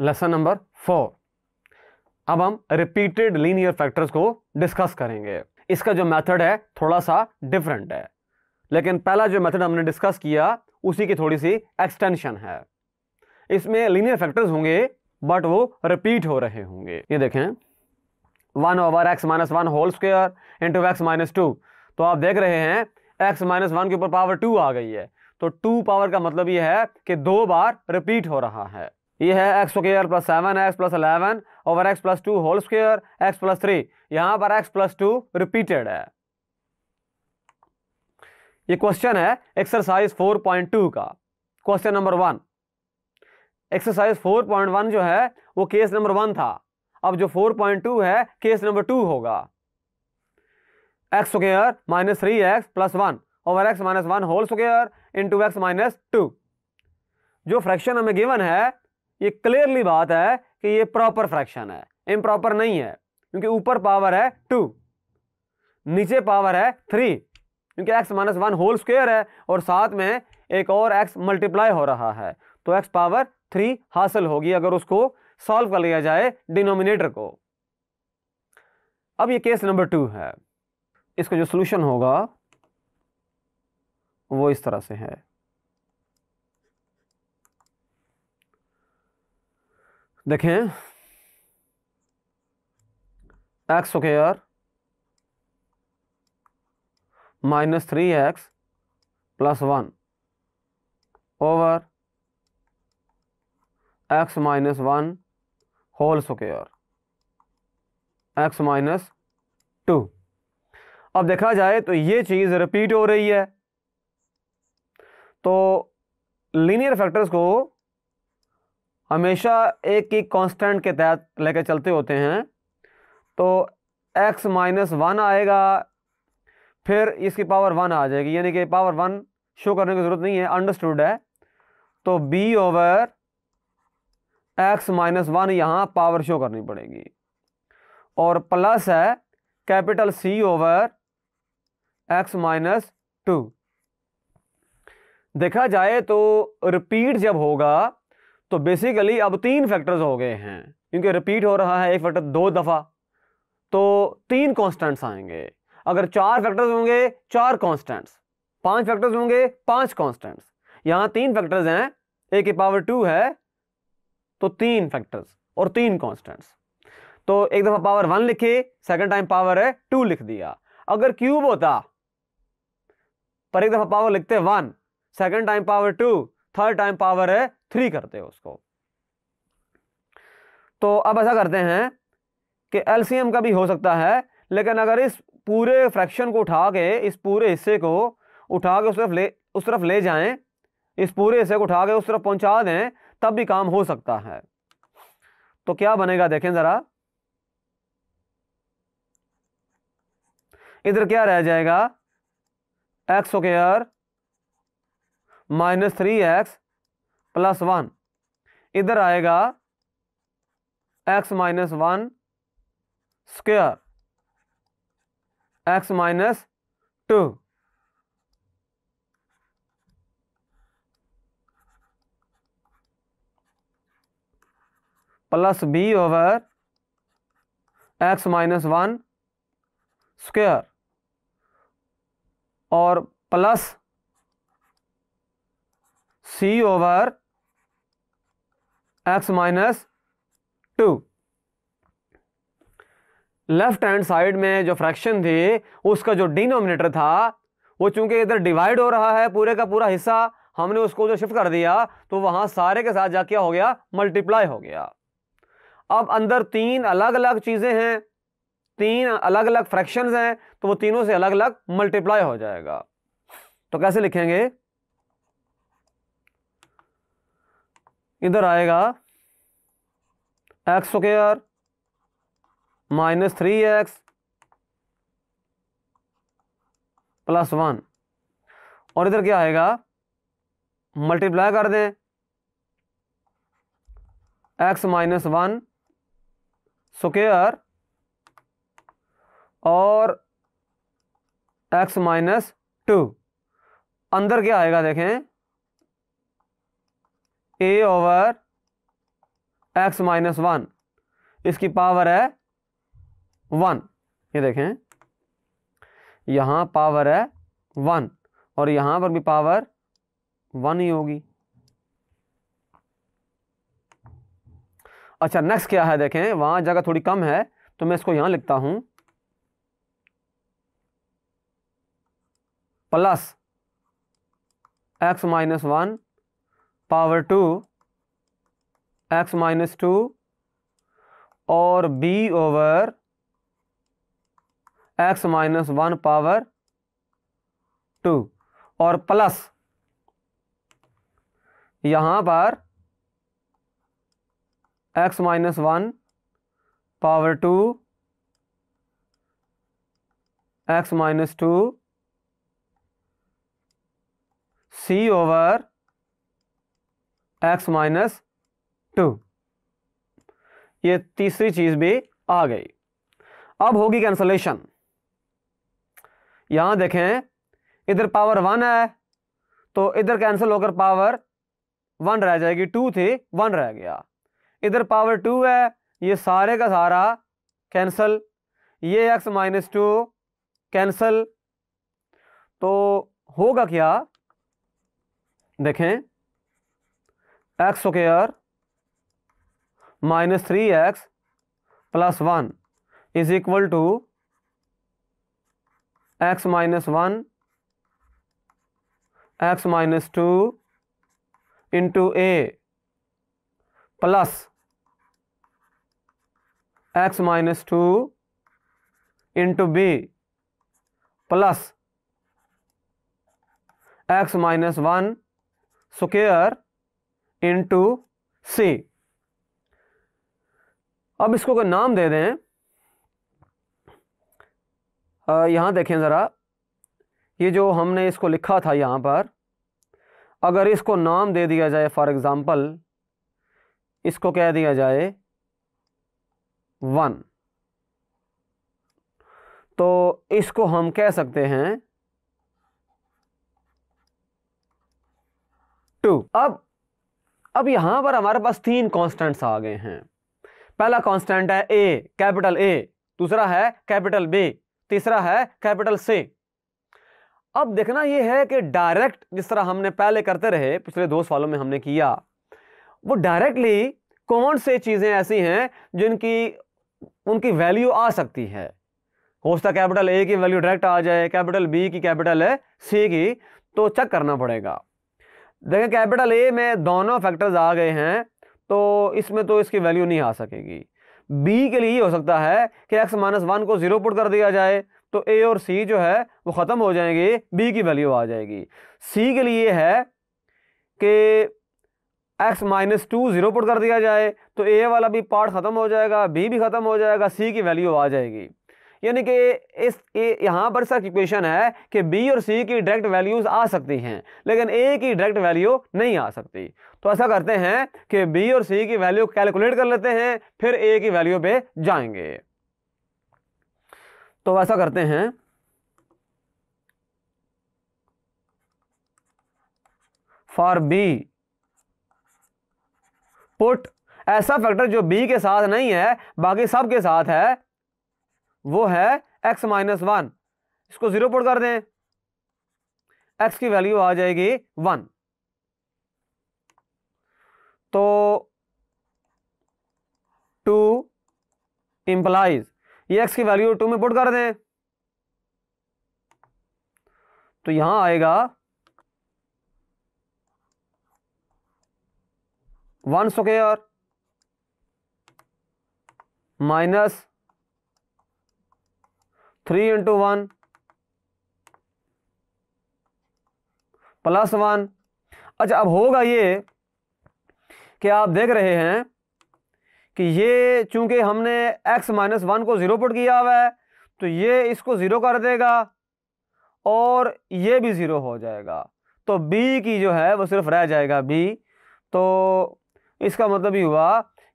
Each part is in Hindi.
लेसन नंबर फोर अब हम रिपीटेड लीनियर फैक्टर्स को डिस्कस करेंगे इसका जो मेथड है थोड़ा सा डिफरेंट है लेकिन पहला जो मेथड हमने डिस्कस किया उसी की थोड़ी सी एक्सटेंशन है इसमें लीनियर फैक्टर्स होंगे बट वो रिपीट हो रहे होंगे ये देखें one over x minus one whole square into x minus two तो आप देख रहे हैं एक्स माइनस वन के ऊपर पावर टू आ गई है तो टू पावर का मतलब ये है कि दो बार रिपीट हो रहा है ये है x square plus seven x plus eleven over x plus two whole square x plus three यहाँ पर एक्स प्लस टू रिपीटेड है ये क्वेश्चन है एक्सरसाइज फोर पॉइंट टू का question number one exercise four point one जो है वो केस नंबर वन था अब जो फोर पॉइंट टू है केस नंबर टू होगा x square minus three x plus one over x minus one whole square into x minus two जो फ्रैक्शन हमें गिवन है ये क्लियरली बात है कि ये प्रॉपर फ्रैक्शन है इम प्रॉपर नहीं है क्योंकि ऊपर पावर है टू नीचे पावर है थ्री क्योंकि x minus one whole square है और साथ में एक और एक्स मल्टीप्लाई हो रहा है तो एक्स पावर थ्री हासिल होगी अगर उसको सॉल्व कर लिया जाए डिनोमिनेटर को अब ये केस नंबर टू है इसका जो सोल्यूशन होगा वो इस तरह से है देखें x square minus three x plus one over x minus one whole square x minus two अब देखा जाए तो ये चीज़ रिपीट हो रही है तो लीनियर फैक्टर्स को हमेशा एक ही कांस्टेंट के तहत लेकर चलते होते हैं तो x माइनस वन आएगा फिर इसकी पावर वन आ जाएगी यानी कि पावर वन शो करने की ज़रूरत नहीं है अंडरस्टूड है तो b over x minus one यहाँ पावर शो करनी पड़ेगी और प्लस है capital C over x minus two देखा जाए तो रिपीट जब होगा तो बेसिकली अब तीन फैक्टर्स हो गए हैं क्योंकि रिपीट हो रहा है एक फैक्टर दो दफ़ा तो तीन कॉन्स्टेंट्स आएंगे अगर चार फैक्टर्स होंगे चार कॉन्स्टेंट्स पांच फैक्टर्स होंगे पांच कॉन्स्टेंट्स यहाँ तीन फैक्टर्स हैं ए की पावर टू है तो तीन फैक्टर्स और तीन कॉन्स्टेंट्स तो एक दफ़ा पावर वन लिखे सेकंड टाइम पावर है टू लिख दिया अगर क्यूब होता पर एक दफ़ा पावर लिखते one second time power two third time power है थ्री करते हैं उसको तो अब ऐसा करते हैं कि एलसीएम का भी हो सकता है लेकिन अगर इस पूरे फ्रैक्शन को उठा के इस पूरे हिस्से को उठा के उस तरफ ले उस तरफ ले जाएं इस पूरे हिस्से को उठा के उस तरफ पहुंचा दें तब भी काम हो सकता है तो क्या बनेगा देखें ज़रा इधर क्या रह जाएगा x square minus three x plus one इधर आएगा x minus one square x minus two plus b over x minus one square और plus c over x minus two left hand side में जो फ्रैक्शन थी उसका जो डिनोमिनेटर था वो चूंकि इधर डिवाइड हो रहा है पूरे का पूरा हिस्सा हमने उसको जो शिफ्ट कर दिया तो वहां सारे के साथ जा क्या हो गया मल्टीप्लाई हो गया अब अंदर तीन अलग अलग चीज़ें हैं तीन अलग अलग फ्रैक्शंस हैं तो वो तीनों से अलग अलग मल्टीप्लाई हो जाएगा तो कैसे लिखेंगे इधर आएगा x square minus three x plus one और इधर क्या आएगा मल्टीप्लाई कर दें एक्स माइनस वन स्क्र और एक्स माइनस टू अंदर क्या आएगा देखें a over x minus one इसकी पावर है वन ये देखें यहां पावर है वन और यहां पर भी पावर वन ही होगी अच्छा नेक्स्ट क्या है देखें वहां जगह थोड़ी कम है तो मैं इसको यहां लिखता हूं plus x minus one power two x minus two और b over x minus one power two और प्लस यहां पर x minus one power two x minus two c over x minus two ये तीसरी चीज भी आ गई अब होगी कैंसलेशन यहां देखें इधर पावर वन है तो इधर कैंसिल होकर पावर वन रह जाएगी टू थी वन रह गया इधर पावर टू है ये सारे का सारा कैंसल ये एक्स माइनस टू कैंसल तो होगा क्या देखें x square minus 3x plus 1 is equal to x minus 1 x minus 2 into a plus x minus 2 into b plus x minus 1 square into c अब इसको अगर नाम दे दें आ, देखें ज़रा ये जो हमने इसको लिखा था यहां पर अगर इसको नाम दे दिया जाए फॉर एग्ज़ाम्पल इसको कह दिया जाए वन तो इसको हम कह सकते हैं टू अब अब यहाँ पर हमारे पास तीन कॉन्स्टेंट्स आ गए हैं पहला कॉन्स्टेंट है ए कैपिटल ए दूसरा है कैपिटल बी तीसरा है कैपिटल सी अब देखना यह है कि डायरेक्ट जिस तरह हमने पहले करते रहे पिछले दो सालों में हमने किया वो डायरेक्टली कौन से चीज़ें ऐसी हैं जिनकी उनकी वैल्यू आ सकती है हो सकता कैपिटल ए की वैल्यू डायरेक्ट आ जाए कैपिटल बी की कैपिटल है सी की तो चेक करना पड़ेगा देखें कैपिटल ए में दोनों फैक्टर्स आ गए हैं तो इसमें तो इसकी वैल्यू नहीं आ सकेगी बी के लिए ये हो सकता है कि एक्स माइनस वन को ज़ीरो पुट कर दिया जाए तो ए और सी जो है वो ख़त्म हो जाएंगे बी की वैल्यू आ जाएगी सी के लिए है कि x minus two zero put कर दिया जाए तो ए वाला भी पार्ट ख़त्म हो जाएगा बी भी ख़त्म हो जाएगा सी की वैल्यू आ जाएगी यानी कि इस यहाँ पर सर इक्वेशन है कि बी और सी की डायरेक्ट वैल्यूज़ आ सकती हैं लेकिन ए की डायरेक्ट वैल्यू नहीं आ सकती तो ऐसा करते हैं कि बी और सी की वैल्यू कैलकुलेट कर लेते हैं फिर ए की वैल्यू पे जाएंगे तो ऐसा करते हैं फॉर बी पुट ऐसा फैक्टर जो बी के साथ नहीं है बाकी सब के साथ है वो है एक्स माइनस वन इसको ज़ीरो पुट कर दें एक्स की वैल्यू आ जाएगी वन तो टू इंप्लाइज ये एक्स की वैल्यू टू में पुट कर दें तो यहां आएगा one square minus three into one plus one अच्छा अब होगा ये कि आप देख रहे हैं कि ये चूंकि हमने x माइनस वन को ज़ीरो पुट किया हुआ है तो ये इसको ज़ीरो कर देगा और ये भी ज़ीरो हो जाएगा तो b की जो है वो सिर्फ रह जाएगा b तो इसका मतलब ये हुआ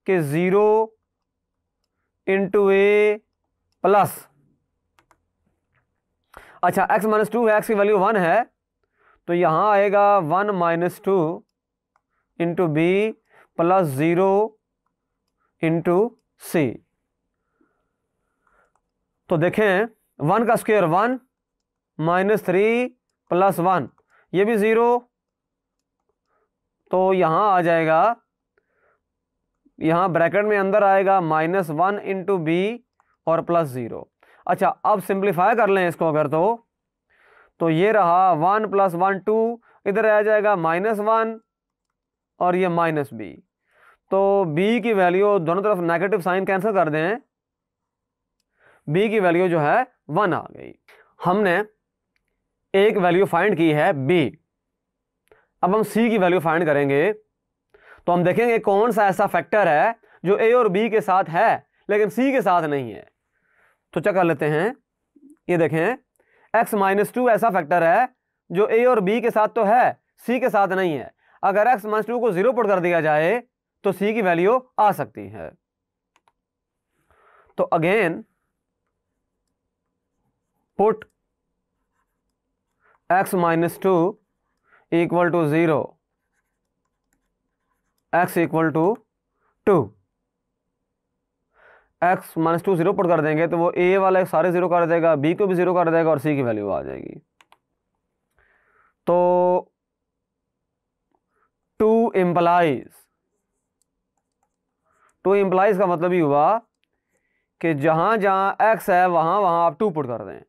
कि ज़ीरो इंटू ए प्लस अच्छा एक्स माइनस टू है एक्स की वैल्यू वन है तो यहाँ आएगा one minus two into b plus zero into c तो देखें वन का square one minus three plus one ये भी ज़ीरो तो यहाँ आ जाएगा यहाँ ब्रैकेट में अंदर आएगा माइनस वन इंटू बी और प्लस ज़ीरो अच्छा अब सिंप्लीफाई कर लें इसको अगर तो तो ये रहा वन प्लस वन टू इधर आ जाएगा माइनस वन और ये माइनस बी तो बी की वैल्यू दोनों तरफ नेगेटिव साइन कैंसिल कर दें बी की वैल्यू जो है वन आ गई हमने एक वैल्यू फाइंड की है बी अब हम सी की वैल्यू फाइंड करेंगे तो हम देखेंगे कौन सा ऐसा फैक्टर है जो ए और बी के साथ है लेकिन सी के साथ नहीं है तो चेक कर लेते हैं ये देखें एक्स माइनस टू ऐसा फैक्टर है जो ए और बी के साथ तो है सी के साथ नहीं है अगर एक्स माइनस टू को जीरो पुट कर दिया जाए तो सी की वैल्यू आ सकती है तो again put x minus two equal to zero x equal to two x minus two zero put कर देंगे तो वो ए वाला सारे जीरो कर देगा बी को भी जीरो कर देगा और सी की वैल्यू आ जाएगी तो टू इम्प्लाइज टू इम्प्लाइज का मतलब ये हुआ कि जहां जहां एक्स है वहां वहां आप टू पुट कर दें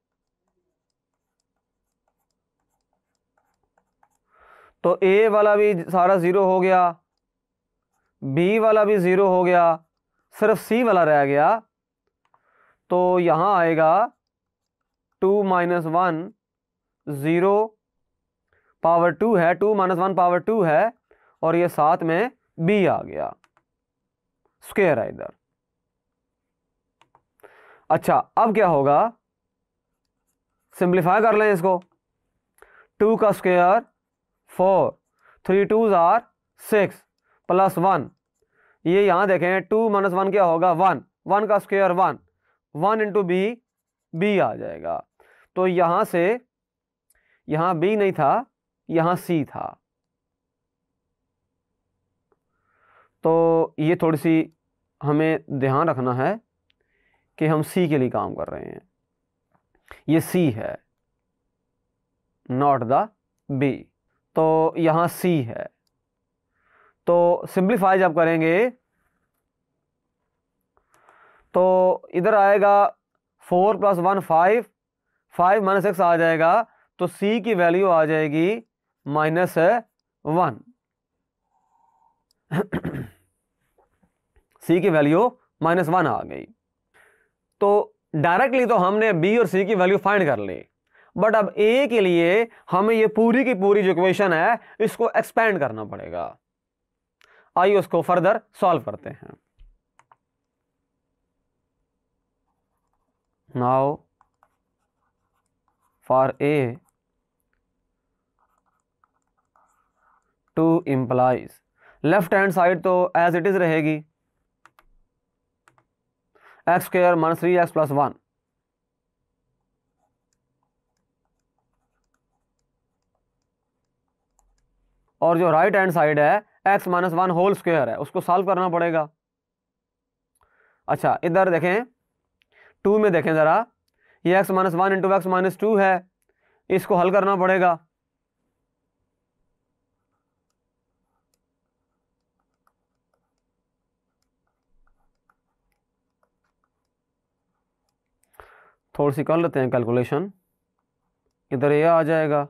तो ए वाला भी सारा ज़ीरो हो गया बी वाला भी ज़ीरो हो गया सिर्फ सी वाला रह गया तो यहाँ आएगा two minus one zero power two है two minus one power two है और ये साथ में बी आ गया स्क्वेयर है इधर अच्छा अब क्या होगा सिंप्लीफाई कर लें इसको टू का square four three twos are six plus one ये यहाँ देखें टू माइनस वन क्या होगा वन वन का square one one into b b आ जाएगा तो यहाँ से यहाँ बी नहीं था यहाँ सी था तो ये थोड़ी सी हमें ध्यान रखना है कि हम सी के लिए काम कर रहे हैं ये सी है नॉट द बी तो यहाँ सी है तो सिंप्लीफाई जब करेंगे तो इधर आएगा four plus one five five minus x आ जाएगा तो सी की वैल्यू आ जाएगी माइनस वन सी की वैल्यू माइनस वन आ गई तो डायरेक्टली तो हमने बी और सी की वैल्यू फाइंड कर ली बट अब ए के लिए हमें ये पूरी की पूरी जो इक्वेशन है इसको एक्सपेंड करना पड़ेगा आइए उसको फर्दर सॉल्व करते हैं now for a two implies left hand side तो एज इट इज रहेगी x square minus three x plus one और जो राइट हैंड साइड है x minus one whole square है उसको सॉल्व करना पड़ेगा अच्छा इधर देखें टू में देखें ज़रा ये x minus one into x minus two है इसको हल करना पड़ेगा थोड़ी सी कर लेते हैं कैलकुलेशन इधर ये आ जाएगा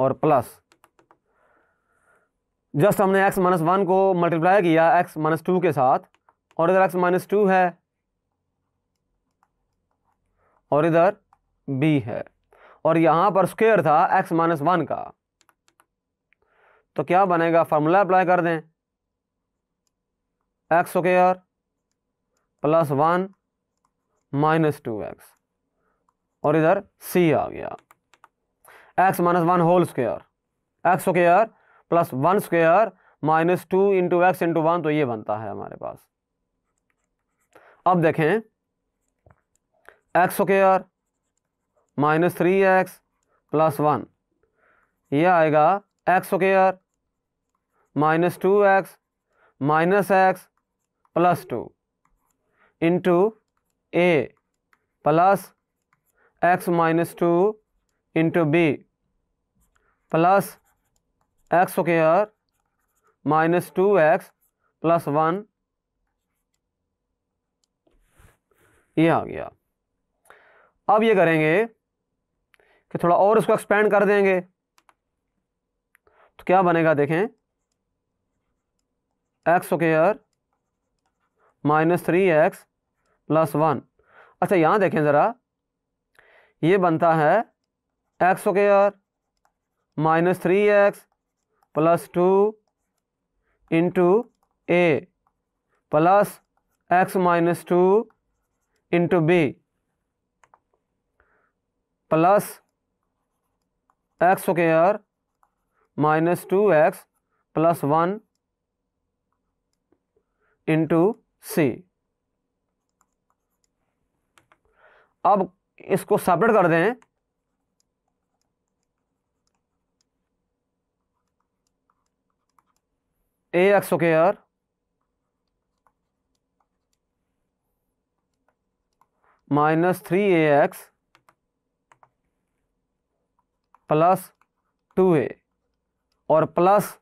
और प्लस जस्ट हमने एक्स माइनस वन को मल्टीप्लाई किया एक्स माइनस टू के साथ और इधर एक्स माइनस टू है और इधर बी है और यहां पर स्क्वेयर था एक्स माइनस वन का तो क्या बनेगा फार्मूला अप्लाई कर दें x square plus one minus two x और इधर सी आ गया x minus one whole square x square plus one square minus two into x into one तो ये बनता है हमारे पास अब देखें x square minus three x plus one यह आएगा x square minus two x minus x plus two into a plus x minus two into b plus x square minus two x plus one ये आ गया अब ये करेंगे कि थोड़ा और इसको एक्सपेंड कर देंगे तो क्या बनेगा देखें x square minus three x plus one अच्छा यहाँ देखें ज़रा ये बनता है x square minus three x plus two into a plus x minus two into b plus x square minus two x plus one into c अब इसको सेपरेट कर दें a x okay minus three a x plus two ए और plus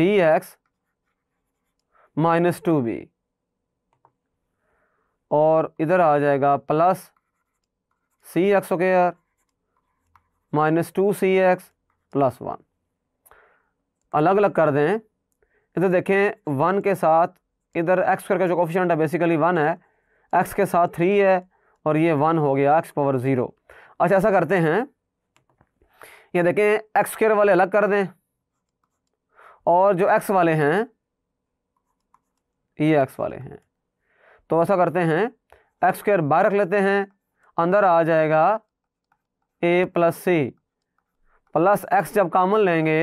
b x minus two b और इधर आ जाएगा plus C x okay or minus two c x plus one अलग अलग कर दें इधर देखें वन के साथ इधर एक्स करके जो कॉफिशेंट है बेसिकली वन है एक्स के साथ थ्री है और ये वन हो गया एक्स पावर ज़ीरो अच्छा ऐसा करते हैं ये देखें एक्स स्क्र वाले अलग कर दें और जो एक्स वाले हैं ये एक्स वाले हैं तो ऐसा करते हैं एक्स स्क्र बाहर रख लेते हैं अंदर आ जाएगा a plus c plus x जब कामन लेंगे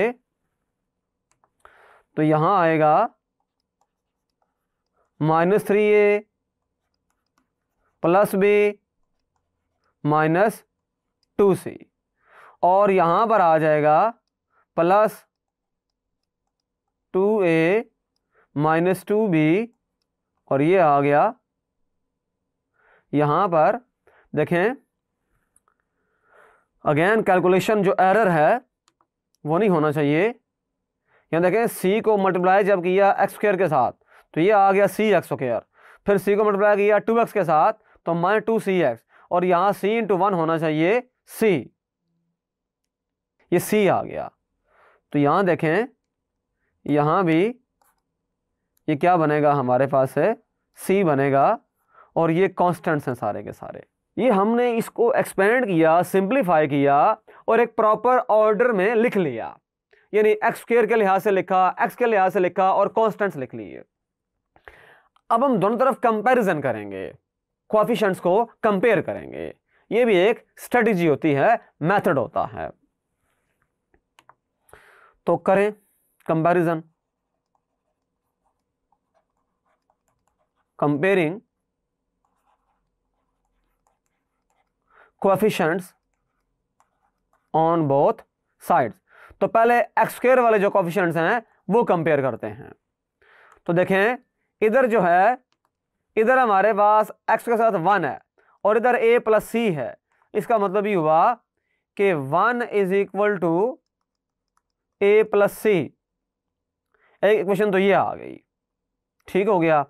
तो यहां आएगा minus three a plus b minus two c और यहां पर आ जाएगा plus two a minus two b और ये आ गया यहां पर देखें अगेन कैलकुलेशन जो एरर है वो नहीं होना चाहिए यहाँ देखें सी को मल्टीप्लाई जब किया एक्स स्क्र के साथ तो ये आ गया सी एक्स स्क्र फिर सी को मल्टीप्लाई किया टू एक्स के साथ तो माइन टू सी एक्स और यहाँ सी इंटू वन होना चाहिए सी ये सी आ गया तो यहाँ देखें यहाँ भी ये क्या बनेगा हमारे पास है सी बनेगा और ये कॉन्स्टेंट्स हैं सारे के सारे ये हमने इसको एक्सपेंड किया सिंप्लीफाई किया और एक प्रॉपर ऑर्डर में लिख लिया यानी एक्स स्केयर के लिहाज से लिखा एक्स के लिहाज से लिखा और कॉन्स्टेंट्स लिख लिए अब हम दोनों तरफ कंपेरिजन करेंगे क्वाफिशंट्स को कंपेयर करेंगे ये भी एक स्ट्रेटजी होती है मेथड होता है तो करें comparison comparing coefficients on both sides तो पहले एक्स वाले जो कॉफिशियंट हैं वो कंपेयर करते हैं तो देखें इधर जो है इधर हमारे पास एक्स के साथ वन है और इधर ए प्लस सी है इसका मतलब ये हुआ कि one is equal to a plus c एक इक्वेशन तो ये आ गई ठीक हो गया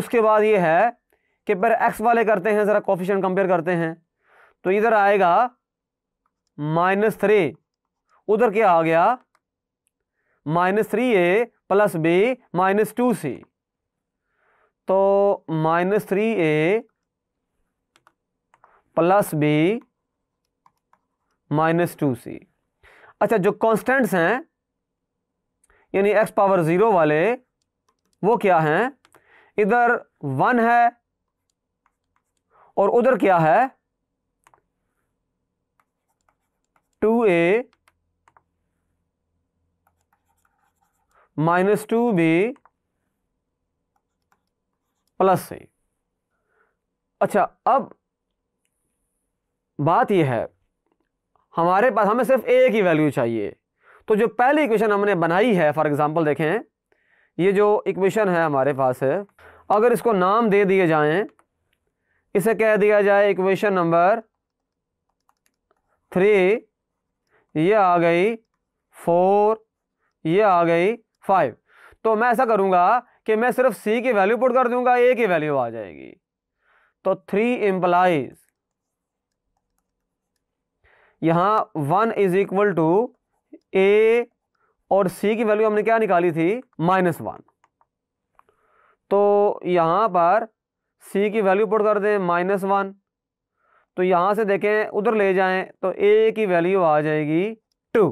उसके बाद ये है कि पर एक्स वाले करते हैं ज़रा कॉफिशन कंपेयर करते हैं तो इधर आएगा माइनस थ्री उधर क्या आ गया minus three a plus b minus two c तो minus three a plus b minus two c अच्छा जो कांस्टेंट्स हैं यानी एक्स पावर ज़ीरो वाले वो क्या हैं इधर वन है और उधर क्या है two a minus two b plus c अच्छा अब बात यह है हमारे पास हमें सिर्फ ए की वैल्यू चाहिए तो जो पहली इक्वेशन हमने बनाई है फॉर एग्जांपल देखें ये जो इक्वेशन है हमारे पास है अगर इसको नाम दे दिए जाएं इसे कह दिया जाए इक्वेशन नंबर थ्री ये आ गई फोर ये आ गई फाइव तो मैं ऐसा करूंगा कि मैं सिर्फ सी की वैल्यू पुट कर दूंगा ए की वैल्यू आ जाएगी तो थ्री इम्प्लाइज यहां वन इज इक्वल टू ए और सी की वैल्यू हमने क्या निकाली थी माइनस वन तो यहां पर सी की वैल्यू पुट कर दें माइनस वन तो यहां से देखें उधर ले जाएं तो ए की वैल्यू आ जाएगी टू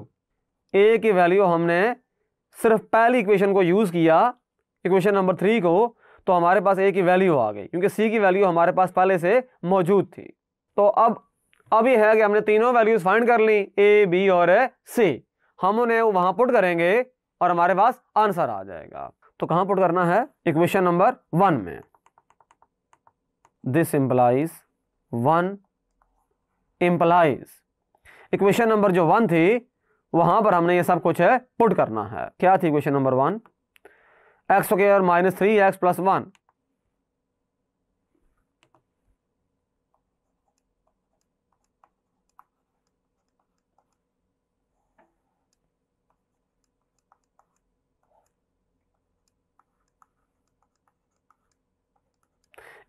ए की वैल्यू हमने सिर्फ पहली इक्वेशन को यूज़ किया इक्वेशन नंबर थ्री को तो हमारे पास ए की वैल्यू आ गई क्योंकि सी की वैल्यू हमारे पास पहले से मौजूद थी तो अब अब है कि हमने तीनों वैल्यूज़ फाइंड कर ली ए बी और सी हम उन्हें वहां पुट करेंगे और हमारे पास आंसर आ जाएगा तो कहां पुट करना है इक्वेशन नंबर वन में this implies one implies equation number जो वन थी वहां पर हमने ये सब कुछ है पुट करना है क्या थी question number one x square minus three x plus one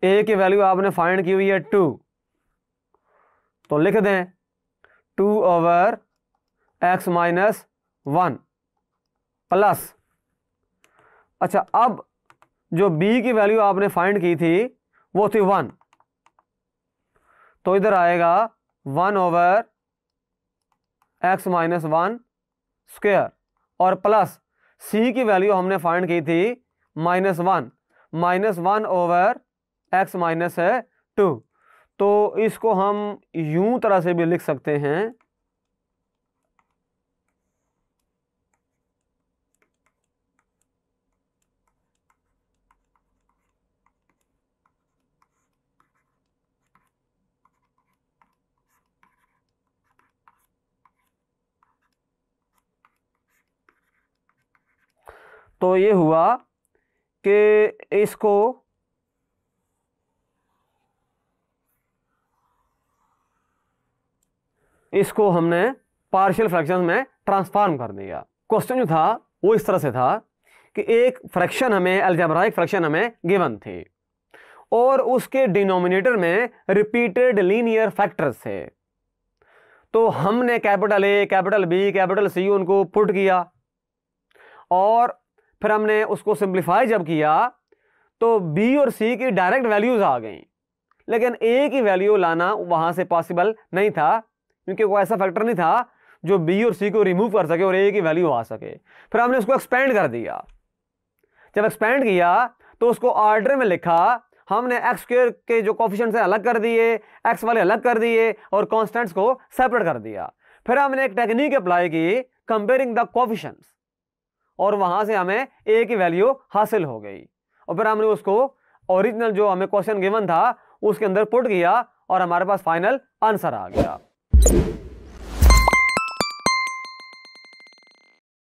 a की वैल्यू आपने फाइंड की हुई है टू तो लिख दें two over x minus one plus अच्छा अब जो बी की वैल्यू आपने फाइंड की थी वो थी वन तो इधर आएगा one over x minus one square और प्लस सी की वैल्यू हमने फाइंड की थी minus one minus one over x minus है टू तो इसको हम यूं तरह से भी लिख सकते हैं तो ये हुआ कि इसको इसको हमने पार्शियल फ्रैक्शन में ट्रांसफॉर्म कर दिया क्वेश्चन जो था वो इस तरह से था कि एक फ्रैक्शन हमें एल्जेब्राइक फ्रैक्शन हमें गिवन थी और उसके डिनोमिनेटर में रिपीटेड लीनियर फैक्टर्स थे तो हमने capital A capital B capital C उनको पुट किया और फिर हमने उसको सिंप्लीफाई जब किया तो बी और सी की डायरेक्ट वैल्यूज़ आ गई लेकिन ए की वैल्यू लाना वहाँ से पॉसिबल नहीं था क्योंकि वो ऐसा फैक्टर नहीं था जो बी और सी को रिमूव कर सके और ए की वैल्यू आ सके फिर हमने उसको एक्सपेंड कर दिया जब एक्सपेंड किया तो उसको ऑर्डर में लिखा हमने एक्स स्क्र के जो कॉफिशेंट्स हैं अलग कर दिए एक्स वाले अलग कर दिए और कॉन्स्टेंट्स को सेपरेट कर दिया फिर हमने एक टेक्निक अप्लाई की कंपेयरिंग द कॉफिशेंट्स और वहाँ से हमें ए की वैल्यू हासिल हो गई और फिर हमने उसको ओरिजिनल जो हमें क्वेश्चन गिवन था उसके अंदर पुट किया और हमारे पास फाइनल आंसर आ गया